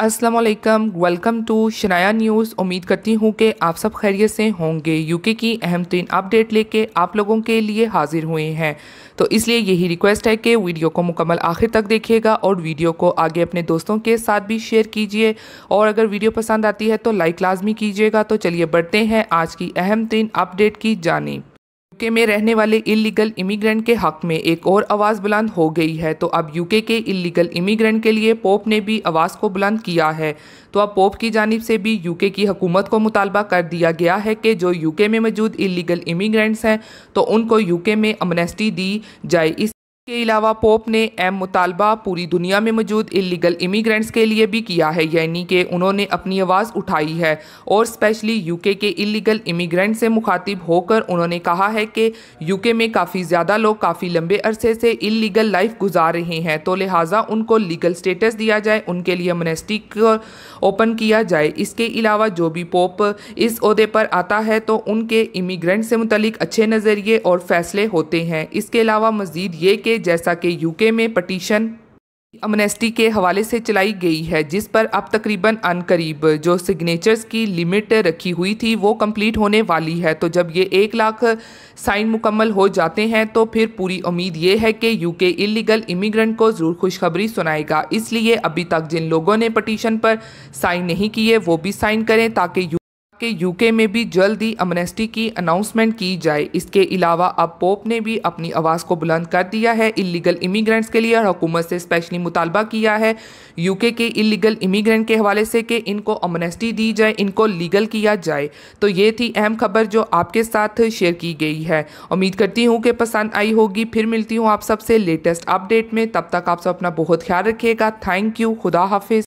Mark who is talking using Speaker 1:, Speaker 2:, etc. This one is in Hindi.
Speaker 1: वालेकुम वेलकम टू शनाया न्यूज़ उम्मीद करती हूँ कि आप सब खैरियत से होंगे यूके की अहम तरीन अपडेट लेके आप लोगों के लिए हाजिर हुए हैं तो इसलिए यही रिक्वेस्ट है कि वीडियो को मुकम्मल आखिर तक देखिएगा और वीडियो को आगे अपने दोस्तों के साथ भी शेयर कीजिए और अगर वीडियो पसंद आती है तो लाइक लाजमी कीजिएगा तो चलिए बढ़ते हैं आज की अहम तरीन अपडेट की जानी यूके में रहने वाले इलीगल इमिग्रेंट के हक में एक और आवाज़ बुलंद हो गई है तो अब यूके के इलीगल इमिग्रेंट के लिए पोप ने भी आवाज़ को बुलंद किया है तो अब पोप की जानब से भी यूके की हकूमत को मुतालबा कर दिया गया है कि जो यूके में मौजूद इलीगल इमिग्रेंट्स हैं तो उनको यूके में अमनेस्टी दी जाए इस के अलावा पोप ने एम मुतालबा पूरी दुनिया में मौजूद इलीगल इमीग्रेंट्स के लिए भी किया है यानी कि उन्होंने अपनी आवाज़ उठाई है और स्पेशली यूके के इलीगल इमीग्रेंट से मुखातिब होकर उन्होंने कहा है कि यूके में काफ़ी ज़्यादा लोग काफ़ी लंबे अरसे से इलीगल लाइफ गुजार रहे हैं तो लिहाजा उनको लीगल स्टेटस दिया जाए उनके लिए मनेस्टिक ओपन किया जाए इसके अलावा जो भी पोप इस अहदे पर आता है तो उनके इमीग्रेंट से मुतलिक अच्छे नज़रिए और फैसले होते हैं इसके अलावा मज़ीद ये कि के जैसा कि यूके में पटिशन अमनेस्टी के हवाले से चलाई गई है जिस पर अब तकरीबन करीब जो सिग्नेचर्स की लिमिट रखी हुई थी वो कंप्लीट होने वाली है तो जब ये एक लाख साइन मुकम्मल हो जाते हैं तो फिर पूरी उम्मीद ये है कि यूके इलीगल इमिग्रेंट को ज़रूर खुशखबरी सुनाएगा इसलिए अभी तक जिन लोगों ने पटिशन पर साइन नहीं किए वो भी साइन करें ताकि कि यूके में भी जल्द ही अमनेस्टी की अनाउंसमेंट की जाए इसके अलावा अब पोप ने भी अपनी आवाज़ को बुलंद कर दिया है इलीगल इमिग्रेंट्स के लिए और हुकूमत से स्पेशली मुतालबा किया है यूके के इलीगल इमिग्रेंट के हवाले से कि इनको अमनेस्टी दी जाए इनको लीगल किया जाए तो ये थी अहम खबर जो आपके साथ शेयर की गई है उम्मीद करती हूँ कि पसंद आई होगी फिर मिलती हूँ आप सबसे लेटेस्ट अपडेट में तब तक आप सब अपना बहुत ख्याल रखिएगा थैंक यू खुदा हाफिज़